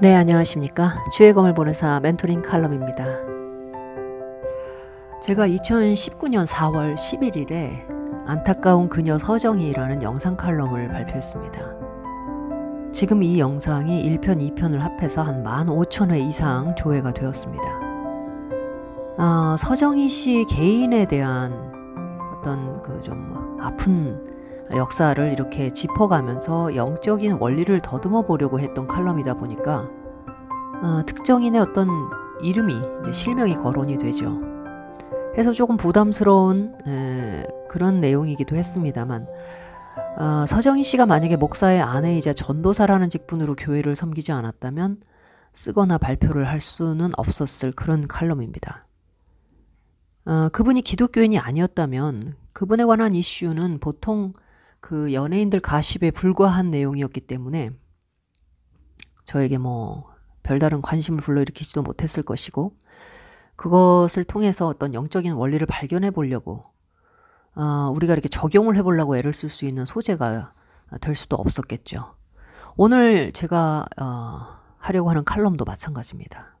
네, 안녕하십니까. 주의검을 보는 사 멘토링 칼럼입니다. 제가 2019년 4월 11일에 안타까운 그녀 서정이라는 영상 칼럼을 발표했습니다. 지금 이 영상이 1편, 2편을 합해서 한 15,000회 이상 조회가 되었습니다. 아, 서정희 씨 개인에 대한 어떤 그좀 아픈 역사를 이렇게 짚어가면서 영적인 원리를 더듬어 보려고 했던 칼럼이다 보니까 어, 특정인의 어떤 이름이 이제 실명이 거론이 되죠. 해서 조금 부담스러운 에, 그런 내용이기도 했습니다만 어, 서정희 씨가 만약에 목사의 아내이자 전도사라는 직분으로 교회를 섬기지 않았다면 쓰거나 발표를 할 수는 없었을 그런 칼럼입니다. 어, 그분이 기독교인이 아니었다면 그분에 관한 이슈는 보통 그 연예인들 가십에 불과한 내용이었기 때문에 저에게 뭐 별다른 관심을 불러일으키지도 못했을 것이고 그것을 통해서 어떤 영적인 원리를 발견해 보려고 어, 우리가 이렇게 적용을 해 보려고 애를 쓸 수 있는 소재가 될 수도 없었겠죠. 오늘 제가 어, 하려고 하는 칼럼도 마찬가지입니다.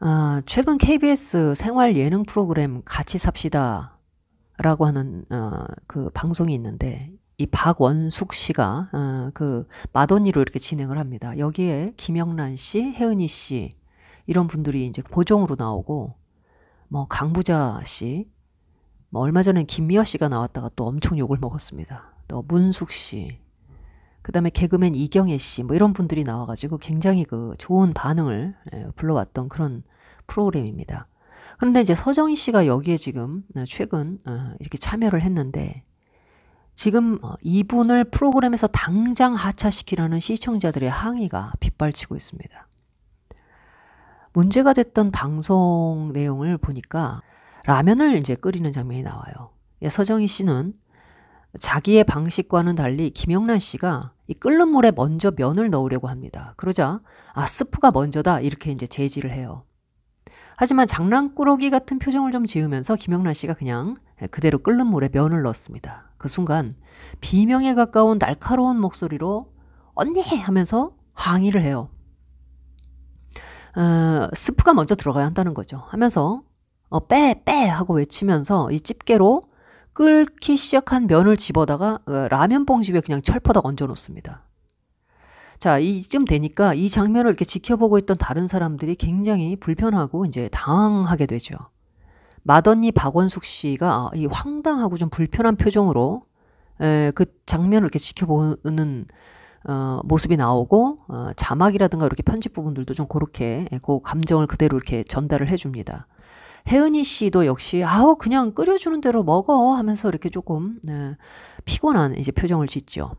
어, 최근 KBS 생활 예능 프로그램 같이 삽시다 라고 하는 어, 그 방송이 있는데 이 박원숙 씨가 어, 그마돈니로 이렇게 진행을 합니다. 여기에 김영란 씨, 혜은이 씨 이런 분들이 이제 보정으로 나오고 뭐 강부자 씨, 뭐 얼마 전에 김미화 씨가 나왔다가 또 엄청 욕을 먹었습니다. 또 문숙 씨, 그다음에 개그맨 이경혜 씨뭐 이런 분들이 나와가지고 굉장히 그 좋은 반응을 예, 불러왔던 그런 프로그램입니다. 그런데 이제 서정희 씨가 여기에 지금 어, 최근 어, 이렇게 참여를 했는데 지금 어, 이분을 프로그램에서 당장 하차시키라는 시청자들의 항의가 빗발치고 있습니다. 문제가 됐던 방송 내용을 보니까 라면을 이제 끓이는 장면이 나와요. 예, 서정희 씨는 자기의 방식과는 달리 김영란 씨가 이 끓는 물에 먼저 면을 넣으려고 합니다. 그러자 아 스프가 먼저다 이렇게 이제 제지를 해요. 하지만 장난꾸러기 같은 표정을 좀 지으면서 김영란 씨가 그냥 그대로 끓는 물에 면을 넣었습니다. 그 순간 비명에 가까운 날카로운 목소리로 언니! 하면서 항의를 해요. 어, 스프가 먼저 들어가야 한다는 거죠. 하면서 어, 빼! 빼! 하고 외치면서 이 집게로 끓기 시작한 면을 집어다가 어, 그 라면봉집에 그냥 철퍼덕 얹어 놓습니다. 자, 이쯤 되니까 이 장면을 이렇게 지켜보고 있던 다른 사람들이 굉장히 불편하고 이제 당황하게 되죠. 마더니 박원숙 씨가 아, 이 황당하고 좀 불편한 표정으로 그 장면을 이렇게 지켜보는 어, 모습이 나오고 어, 자막이라든가 이렇게 편집 부분들도 좀 그렇게 예, 그 감정을 그대로 이렇게 전달을 해줍니다. 혜은이 씨도 역시 아우 그냥 끓여주는 대로 먹어 하면서 이렇게 조금 에, 네, 피곤한 이제 표정을 짓죠.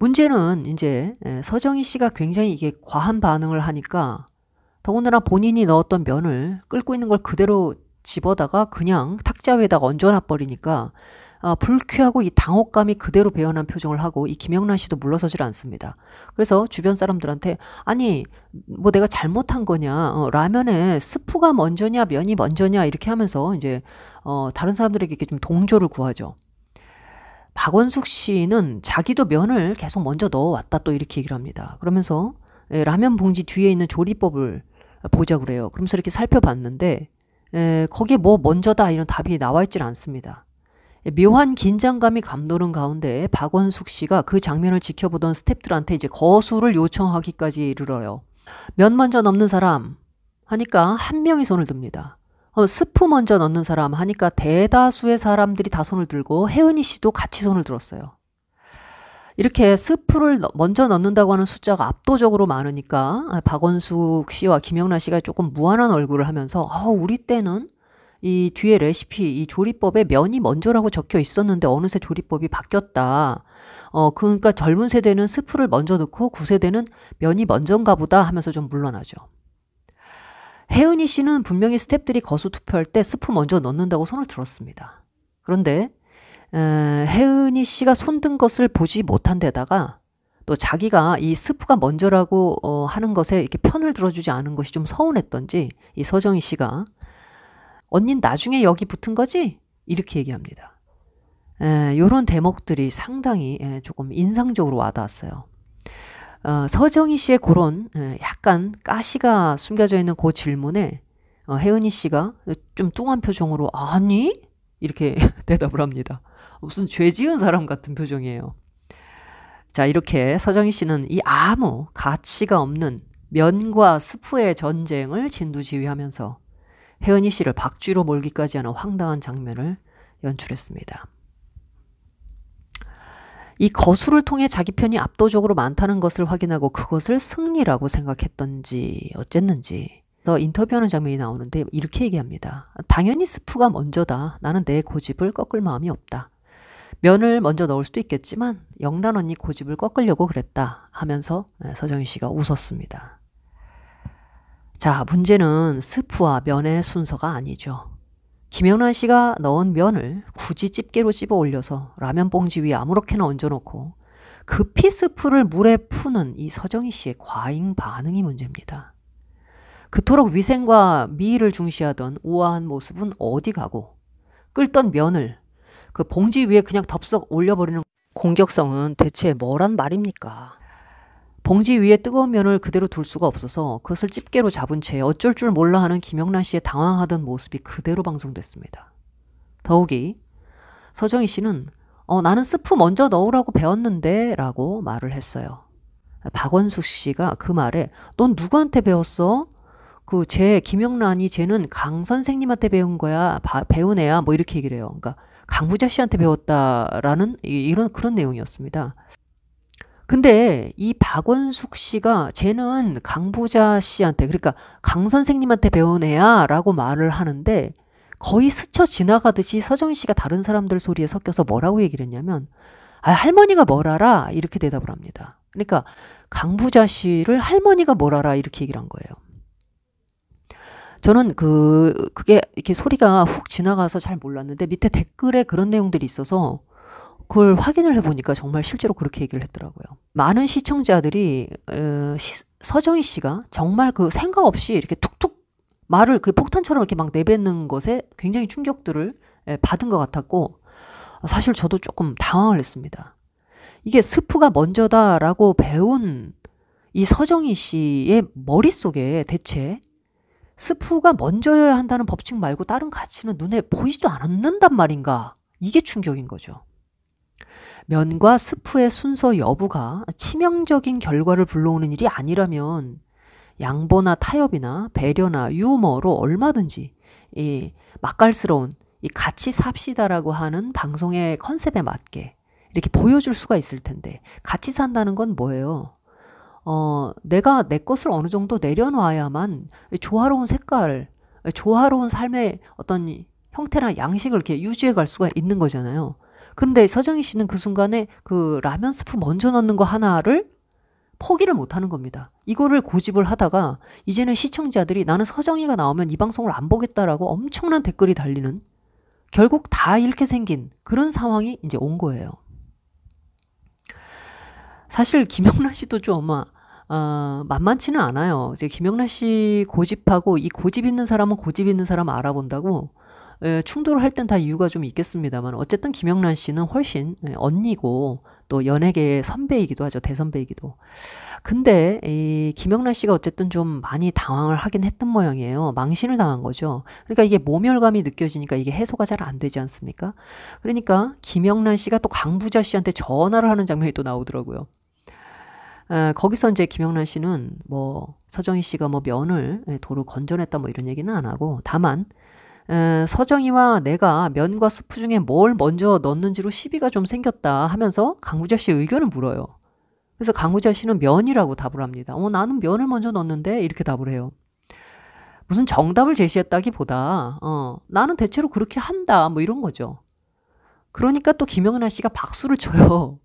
문제는 이제 예, 서정희 씨가 굉장히 이게 과한 반응을 하니까 더군다나 본인이 넣었던 면을 끓고 있는 걸 그대로 집어다가 그냥 탁자 위에다가 얹어놔 버리니까 아, 불쾌하고 이 당혹감이 그대로 배어난 표정을 하고 이 김영란 씨도 물러서질 않습니다. 그래서 주변 사람들한테 아니 뭐 내가 잘못한 거냐 어, 라면에 스프가 먼저냐 면이 먼저냐 이렇게 하면서 이제 어, 다른 사람들에게 이렇게 좀 동조를 구하죠. 박원숙 씨는 자기도 면을 계속 먼저 넣어왔다 또 이렇게 얘기를 합니다. 그러면서 예, 라면 봉지 뒤에 있는 조리법을 보자 그래요. 그러면서 이렇게 살펴봤는데 예, 거기에 뭐 먼저다 이런 답이 나와 있질 않습니다. 예, 묘한 긴장감이 감도는 가운데 박원숙 씨가 그 장면을 지켜보던 스탭들한테 이제 거수를 요청하기까지 이르러요. 면 먼저 넘는 사람 하니까 한 명이 손을 듭니다. 어, 스프 먼저 넣는 사람 하니까 대다수의 사람들이 다 손을 들고 혜은이 씨도 같이 손을 들었어요. 이렇게 스프를 먼저 넣는다고 하는 숫자가 압도적으로 많으니까 아, 박원숙 씨와 김영란 씨가 조금 무한한 얼굴을 하면서 어, 우리 때는 이 뒤에 레시피, 이 조리법에 면이 먼저라고 적혀 있었는데 어느새 조리법이 바뀌었다. 어, 그러니까 젊은 세대는 스프를 먼저 넣고 구세대는 면이 먼저인가 보다 하면서 좀 물러나죠. 혜은이 씨는 분명히 스탭들이 거수 투표할 때 스프 먼저 넣는다고 손을 들었습니다. 그런데 혜은이 씨가 손 든 것을 보지 못한 데다가 또 자기가 이 스프가 먼저라고 어, 하는 것에 이렇게 편을 들어주지 않은 것이 좀 서운했던지 이 서정희 씨가 언닌 나중에 여기 붙은 거지? 이렇게 얘기합니다. 이런 대목들이 상당히 에, 조금 인상적으로 와닿았어요. 어, 서정희 씨의 그런 예, 약간 가시가 숨겨져 있는 그 질문에 어, 혜은이 씨가 좀 뚱한 표정으로 아니 이렇게 대답을 합니다. 무슨 죄 지은 사람 같은 표정이에요. 자 이렇게 서정희 씨는 이 아무 가치가 없는 면과 스프의 전쟁을 진두지휘하면서 혜은이 씨를 박쥐로 몰기까지 하는 황당한 장면을 연출했습니다. 이 거수를 통해 자기 편이 압도적으로 많다는 것을 확인하고 그것을 승리라고 생각했던지 어쨌는지 더 인터뷰하는 장면이 나오는데 이렇게 얘기합니다. 당연히 스프가 먼저다. 나는 내 고집을 꺾을 마음이 없다. 면을 먼저 넣을 수도 있겠지만 영란 언니 고집을 꺾으려고 그랬다 하면서 예, 서정희 씨가 웃었습니다. 자, 문제는 스프와 면의 순서가 아니죠. 김영란 씨가 넣은 면을 굳이 집게로 집어 올려서 라면 봉지 위에 아무렇게나 얹어놓고 급히 그 스프를 물에 푸는 이 서정희 씨의 과잉 반응이 문제입니다. 그토록 위생과 미의를 중시하던 우아한 모습은 어디 가고 끓던 면을 그 봉지 위에 그냥 덥석 올려버리는 공격성은 대체 뭐란 말입니까? 봉지 위에 뜨거운 면을 그대로 둘 수가 없어서 그것을 집게로 잡은 채 어쩔 줄 몰라 하는 김영란 씨의 당황하던 모습이 그대로 방송됐습니다. 더욱이 서정희 씨는 어, 나는 스프 먼저 넣으라고 배웠는데 라고 말을 했어요. 박원숙 씨가 그 말에 넌 누구한테 배웠어? 그 쟤 김영란이 쟤는 강 선생님한테 배운 거야 바, 배운 애야 뭐 이렇게 얘기를 해요. 그러니까 강부자 씨한테 배웠다라는 이런 그런 내용이었습니다. 근데 이 박원숙 씨가 쟤는 강부자 씨한테 그러니까 강 선생님한테 배운 애야라고 말을 하는데 거의 스쳐 지나가듯이 서정희 씨가 다른 사람들 소리에 섞여서 뭐라고 얘기를 했냐면 아 할머니가 뭘 알아 이렇게 대답을 합니다. 그러니까 강부자 씨를 할머니가 뭘 알아 이렇게 얘기를 한 거예요. 저는 그 그게 이렇게 소리가 훅 지나가서 잘 몰랐는데 밑에 댓글에 그런 내용들이 있어서 그걸 확인을 해보니까 정말 실제로 그렇게 얘기를 했더라고요. 많은 시청자들이 어, 시, 서정희 씨가 정말 그 생각 없이 이렇게 툭툭 말을 그 폭탄처럼 이렇게 막 내뱉는 것에 굉장히 충격들을 예, 받은 것 같았고 사실 저도 조금 당황을 했습니다. 이게 스프가 먼저다라고 배운 이 서정희 씨의 머릿속에 대체 스프가 먼저여야 한다는 법칙 말고 다른 가치는 눈에 보이지도 않는단 말인가? 이게 충격인 거죠. 면과 스프의 순서 여부가 치명적인 결과를 불러오는 일이 아니라면 양보나 타협이나 배려나 유머로 얼마든지 이 맛깔스러운 이 같이 삽시다라고 하는 방송의 컨셉에 맞게 이렇게 보여줄 수가 있을 텐데 같이 산다는 건 뭐예요? 어, 내가 내 것을 어느 정도 내려놔야만 조화로운 색깔, 조화로운 삶의 어떤 형태나 양식을 이렇게 유지해 갈 수가 있는 거잖아요. 근데 서정희 씨는 그 순간에 그 라면 스프 먼저 넣는 거 하나를 포기를 못하는 겁니다. 이거를 고집을 하다가 이제는 시청자들이 나는 서정희가 나오면 이 방송을 안 보겠다라고 엄청난 댓글이 달리는 결국 다 이렇게 생긴 그런 상황이 이제 온 거예요. 사실 김영란 씨도 좀 아마 어, 만만치는 않아요. 이제 김영란 씨 고집하고 이 고집 있는 사람은 고집 있는 사람 알아본다고 예, 충돌을 할 땐 다 이유가 좀 있겠습니다만 어쨌든 김영란 씨는 훨씬 예, 언니고 또 연예계의 선배이기도 하죠. 대선배이기도. 근데 이 김영란 씨가 어쨌든 좀 많이 당황을 하긴 했던 모양이에요. 망신을 당한 거죠. 그러니까 이게 모멸감이 느껴지니까 이게 해소가 잘 안 되지 않습니까? 그러니까 김영란 씨가 또 강부자 씨한테 전화를 하는 장면이 또 나오더라고요. 예, 거기서 이제 김영란 씨는 뭐 서정희 씨가 뭐 면을 도로 건져냈다 뭐 이런 얘기는 안 하고 다만 서정이와 내가 면과 스프 중에 뭘 먼저 넣는지로 시비가 좀 생겼다 하면서 강구자 씨 의견을 의 물어요. 그래서 강구자 씨는 면이라고 답을 합니다. 어, 나는 면을 먼저 넣는데 이렇게 답을 해요. 무슨 정답을 제시했다기보다 어, 나는 대체로 그렇게 한다 뭐 이런 거죠. 그러니까 또 김영란 씨가 박수를 쳐요.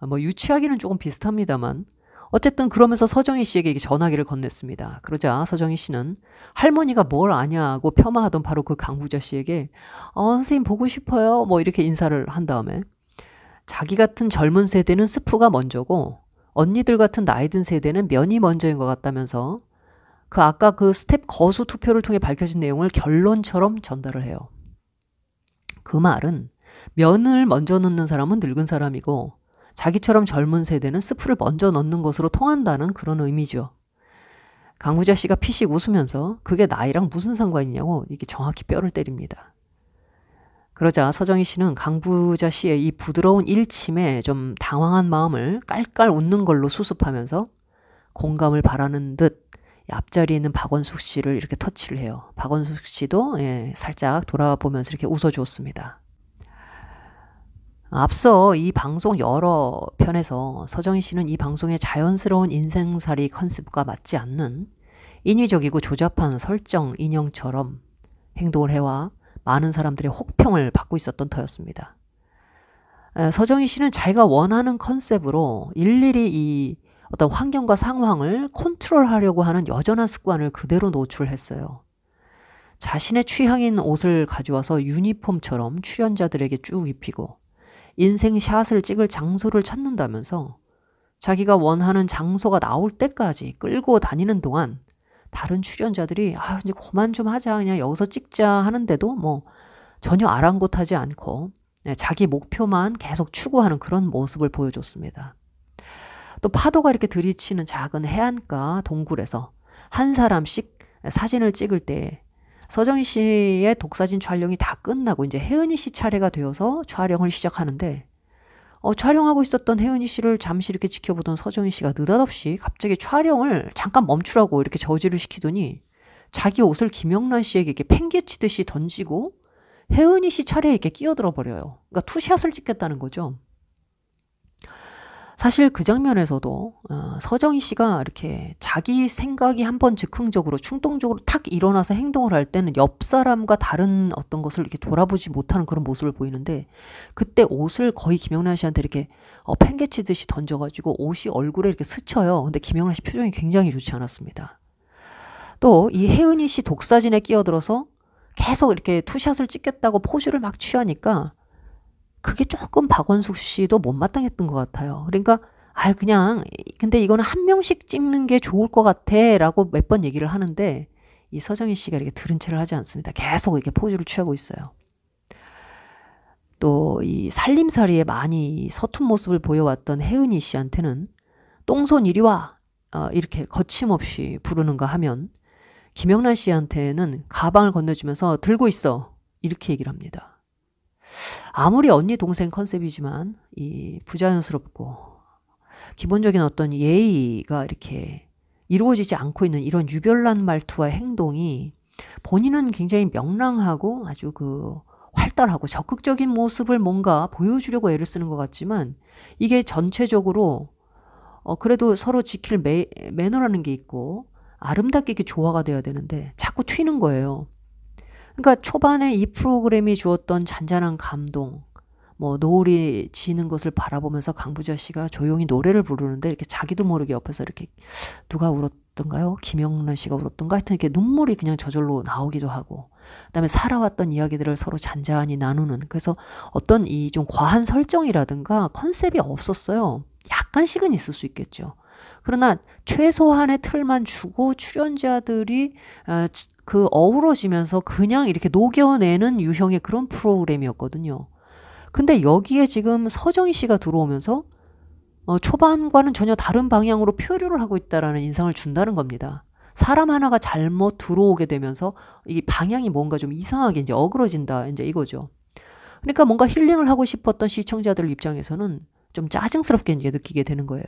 아, 뭐 유치하기는 조금 비슷합니다만 어쨌든 그러면서 서정희 씨에게 전화기를 건넸습니다. 그러자 서정희 씨는 할머니가 뭘 아냐고 폄하하던 바로 그 강부자 씨에게 어, 선생님 보고 싶어요. 뭐 이렇게 인사를 한 다음에 자기 같은 젊은 세대는 스프가 먼저고 언니들 같은 나이 든 세대는 면이 먼저인 것 같다면서 그 아까 그 스텝 거수 투표를 통해 밝혀진 내용을 결론처럼 전달을 해요. 그 말은 면을 먼저 넣는 사람은 늙은 사람이고 자기처럼 젊은 세대는 스프를 먼저 넣는 것으로 통한다는 그런 의미죠. 강구자 씨가 피식 웃으면서 그게 나이랑 무슨 상관이냐고 이게 정확히 뼈를 때립니다. 그러자 서정희 씨는 강부자 씨의 이 부드러운 일침에 좀 당황한 마음을 깔깔 웃는 걸로 수습하면서 공감을 바라는 듯 앞자리에 있는 박원숙 씨를 이렇게 터치를 해요. 박원숙 씨도 예, 살짝 돌아보면서 이렇게 웃어주었습니다. 앞서 이 방송 여러 편에서 서정희 씨는 이 방송의 자연스러운 인생살이 컨셉과 맞지 않는 인위적이고 조잡한 설정 인형처럼 행동을 해와 많은 사람들의 혹평을 받고 있었던 터였습니다. 서정희 씨는 자기가 원하는 컨셉으로 일일이 이 어떤 환경과 상황을 컨트롤하려고 하는 여전한 습관을 그대로 노출했어요. 자신의 취향인 옷을 가져와서 유니폼처럼 출연자들에게 쭉 입히고 인생 샷을 찍을 장소를 찾는다면서 자기가 원하는 장소가 나올 때까지 끌고 다니는 동안 다른 출연자들이 아 이제 그만 좀 하자 그냥 여기서 찍자 하는데도 뭐 전혀 아랑곳하지 않고 네, 자기 목표만 계속 추구하는 그런 모습을 보여줬습니다. 또 파도가 이렇게 들이치는 작은 해안가 동굴에서 한 사람씩 사진을 찍을 때 서정희 씨의 독사진 촬영이 다 끝나고 이제 혜은이 씨 차례가 되어서 촬영을 시작하는데 어, 촬영하고 있었던 혜은이 씨를 잠시 이렇게 지켜보던 서정희 씨가 느닷없이 갑자기 촬영을 잠깐 멈추라고 이렇게 저지를 시키더니 자기 옷을 김영란 씨에게 이렇게 팽개치듯이 던지고 혜은이 씨 차례에 이렇게 끼어들어 버려요. 그러니까 투샷을 찍겠다는 거죠. 사실 그 장면에서도 어, 서정희 씨가 이렇게 자기 생각이 한 번 즉흥적으로 충동적으로 탁 일어나서 행동을 할 때는 옆 사람과 다른 어떤 것을 이렇게 돌아보지 못하는 그런 모습을 보이는데 그때 옷을 거의 김영란 씨한테 이렇게 어, 팽개치듯이 던져가지고 옷이 얼굴에 이렇게 스쳐요. 근데 김영란 씨 표정이 굉장히 좋지 않았습니다. 또 이 혜은이 씨 독사진에 끼어들어서 계속 이렇게 투샷을 찍겠다고 포즈를 막 취하니까 그게 조금 박원숙 씨도 못마땅했던 것 같아요. 그러니까 아 그냥 근데 이거는 한 명씩 찍는 게 좋을 것 같아라고 몇 번 얘기를 하는데 이 서정희 씨가 이렇게 들은 체를 하지 않습니다. 계속 이렇게 포즈를 취하고 있어요. 또 이 살림살이에 많이 서툰 모습을 보여왔던 혜은이 씨한테는 똥손 이리 와 어, 이렇게 거침없이 부르는가 하면 김영란 씨한테는 가방을 건네주면서 들고 있어 이렇게 얘기를 합니다. 아무리 언니 동생 컨셉이지만 이 부자연스럽고 기본적인 어떤 예의가 이렇게 이루어지지 않고 있는 이런 유별난 말투와 행동이 본인은 굉장히 명랑하고 아주 그 활달하고 적극적인 모습을 뭔가 보여주려고 애를 쓰는 것 같지만 이게 전체적으로 어 그래도 서로 지킬 매, 매너라는 게 있고 아름답게 이렇게 조화가 돼야 되는데 자꾸 튀는 거예요. 그러니까 초반에 이 프로그램이 주었던 잔잔한 감동, 뭐 노을이 지는 것을 바라보면서 강부자 씨가 조용히 노래를 부르는데 이렇게 자기도 모르게 옆에서 이렇게 누가 울었던가요? 김영란 씨가 울었던가 하여튼 이렇게 눈물이 그냥 저절로 나오기도 하고 그다음에 살아왔던 이야기들을 서로 잔잔히 나누는 그래서 어떤 이 좀 과한 설정이라든가 컨셉이 없었어요. 약간씩은 있을 수 있겠죠. 그러나 최소한의 틀만 주고 출연자들이 어, 그 어우러지면서 그냥 이렇게 녹여내는 유형의 그런 프로그램이었거든요. 근데 여기에 지금 서정희 씨가 들어오면서 어, 초반과는 전혀 다른 방향으로 표류를 하고 있다라는 인상을 준다는 겁니다. 사람 하나가 잘못 들어오게 되면서 이 방향이 뭔가 좀 이상하게 이제 어그러진다 이제 이거죠. 그러니까 뭔가 힐링을 하고 싶었던 시청자들 입장에서는 좀 짜증스럽게 이제 느끼게 되는 거예요.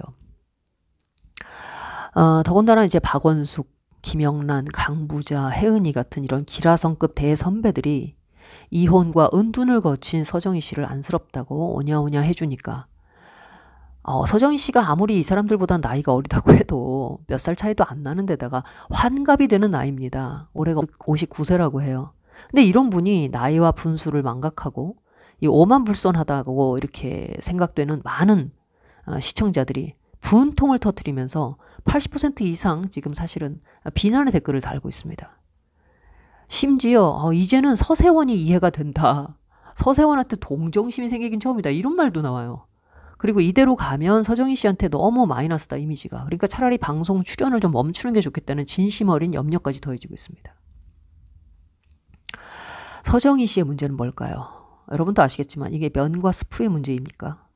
어, 더군다나 이제 박원숙, 김영란, 강부자, 혜은이 같은 이런 기라성급 대선배들이 이혼과 은둔을 거친 서정희 씨를 안쓰럽다고 오냐오냐 해주니까 어, 서정희 씨가 아무리 이 사람들보다 나이가 어리다고 해도 몇 살 차이도 안 나는 데다가 환갑이 되는 나이입니다. 올해가 59세라고 해요. 근데 이런 분이 나이와 분수를 망각하고 이 오만불손하다고 이렇게 생각되는 많은 어, 시청자들이 분통을 터뜨리면서80% 이상 지금 사실은 비난의 댓글을 달고 있습니다. 심지어 어, 이제는 서세원이 이해가 된다. 서세원한테 동정심이 생기긴 처음이다. 이런 말도 나와요. 그리고 이대로 가면 서정희 씨한테 너무 마이너스다 이미지가. 그러니까 차라리 방송 출연을 좀 멈추는 게 좋겠다는 진심 어린 염려까지 더해지고 있습니다. 서정희 씨의 문제는 뭘까요? 여러분도 아시겠지만 이게 면과 스프의 문제입니까?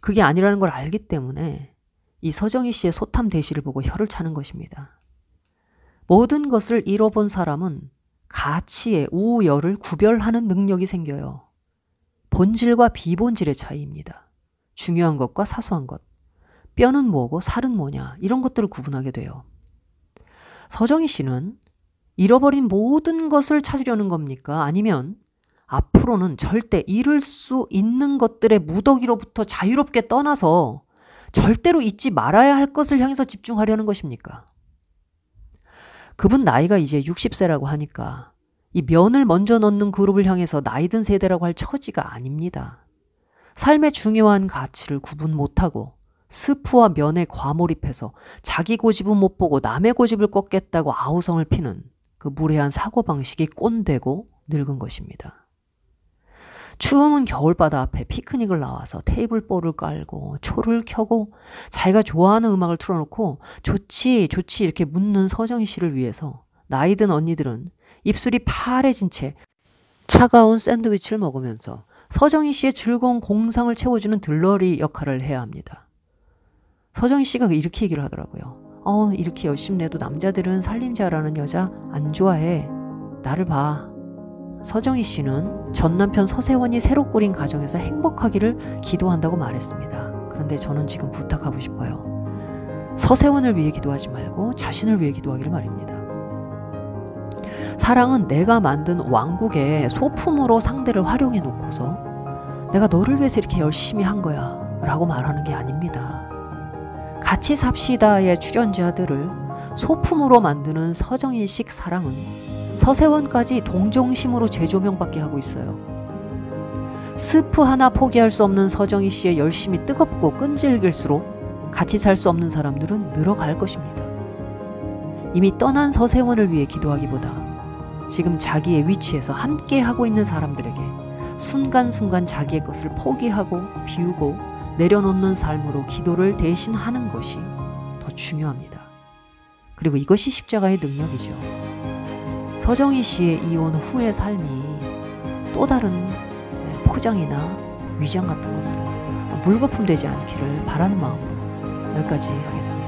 그게 아니라는 걸 알기 때문에 이 서정희 씨의 소탐 대시를 보고 혀를 차는 것입니다. 모든 것을 잃어본 사람은 가치의 우열을 구별하는 능력이 생겨요. 본질과 비본질의 차이입니다. 중요한 것과 사소한 것, 뼈는 뭐고 살은 뭐냐 이런 것들을 구분하게 돼요. 서정희 씨는 잃어버린 모든 것을 찾으려는 겁니까? 아니면 앞으로는 절대 잃을 수 있는 것들의 무더기로부터 자유롭게 떠나서 절대로 잊지 말아야 할 것을 향해서 집중하려는 것입니까? 그분 나이가 이제 60세라고 하니까 이 면을 먼저 넣는 그룹을 향해서 나이든 세대라고 할 처지가 아닙니다. 삶의 중요한 가치를 구분 못하고 스프와 면에 과몰입해서 자기 고집은 못 보고 남의 고집을 꺾겠다고 아우성을 피는 그 무례한 사고방식이 꼰대고 늙은 것입니다. 추운 겨울바다 앞에 피크닉을 나와서 테이블보를 깔고 초를 켜고 자기가 좋아하는 음악을 틀어놓고 좋지, 좋지 이렇게 묻는 서정희 씨를 위해서 나이 든 언니들은 입술이 파래진 채 차가운 샌드위치를 먹으면서 서정희 씨의 즐거운 공상을 채워주는 들러리 역할을 해야 합니다. 서정희 씨가 이렇게 얘기를 하더라고요. 어, 이렇게 열심히 해도 남자들은 살림잘하는 여자 안 좋아해. 나를 봐. 서정희 씨는 전 남편 서세원이 새로 꾸린 가정에서 행복하기를 기도한다고 말했습니다. 그런데 저는 지금 부탁하고 싶어요. 서세원을 위해 기도하지 말고 자신을 위해 기도하기를 말입니다. 사랑은 내가 만든 왕국의 소품으로 상대를 활용해 놓고서 내가 너를 위해서 이렇게 열심히 한 거야 라고 말하는 게 아닙니다. 같이 삽시다의 출연자들을 소품으로 만드는 서정희식 사랑은 서세원까지 동정심으로 재조명받게 하고 있어요. 스프 하나 포기할 수 없는 서정희 씨의 열심이 뜨겁고 끈질길수록 같이 살 수 없는 사람들은 늘어갈 것입니다. 이미 떠난 서세원을 위해 기도하기보다 지금 자기의 위치에서 함께 하고 있는 사람들에게 순간순간 자기의 것을 포기하고 비우고 내려놓는 삶으로 기도를 대신하는 것이 더 중요합니다. 그리고 이것이 십자가의 능력이죠. 서정희 씨의 이혼 후의 삶이 또 다른 예, 포장이나 위장 같은 것으로 물거품 되지 않기를 바라는 마음으로 여기까지 하겠습니다.